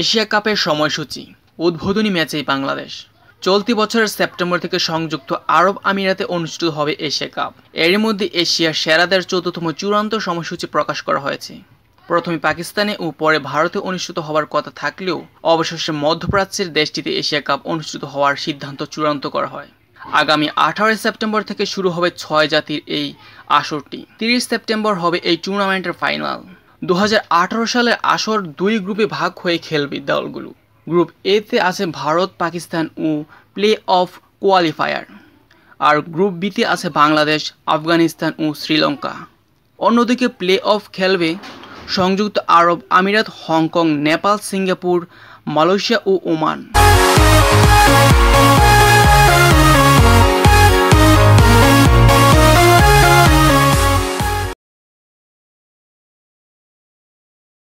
Asia কাপের সময়সূচি উদ্বোধনী ম্যাচেই বাংলাদেশ চলতি বছরের সেপ্টেম্বর থেকে সংযুক্ত আরব আমিরাতে অনুষ্ঠিত হবে এশিয়া কাপ এর মধ্যে এশিয়ার সেরাদের চতুর্থম চূড়ান্ত সময়সূচি প্রকাশ করা হয়েছে প্রথমে পাকিস্তানে ও পরে ভারতে অনুষ্ঠিত হওয়ার কথা থাকলেও অবশেষে মধ্যপ্রাচ্যের দেশটিতে এশিয়া কাপ অনুষ্ঠিত হওয়ার সিদ্ধান্ত চূড়ান্ত করা হয় আগামী আঠারোই সেপ্টেম্বর থেকে শুরু হবে ছয় জাতির এই আসরটি তিরিশ সেপ্টেম্বর হবে এই টুর্নামেন্টের ফাইনাল দু সালের আসর দুই গ্রুপে ভাগ হয়ে খেলবে দলগুলো গ্রুপ এতে আছে ভারত পাকিস্তান ও প্লে অফ কোয়ালিফায়ার আর গ্রুপ বিতে আছে বাংলাদেশ আফগানিস্তান ও শ্রীলঙ্কা অন্যদিকে প্লে অফ খেলবে সংযুক্ত আরব আমিরাত হংকং নেপাল সিঙ্গাপুর মালয়েশিয়া ও ওমান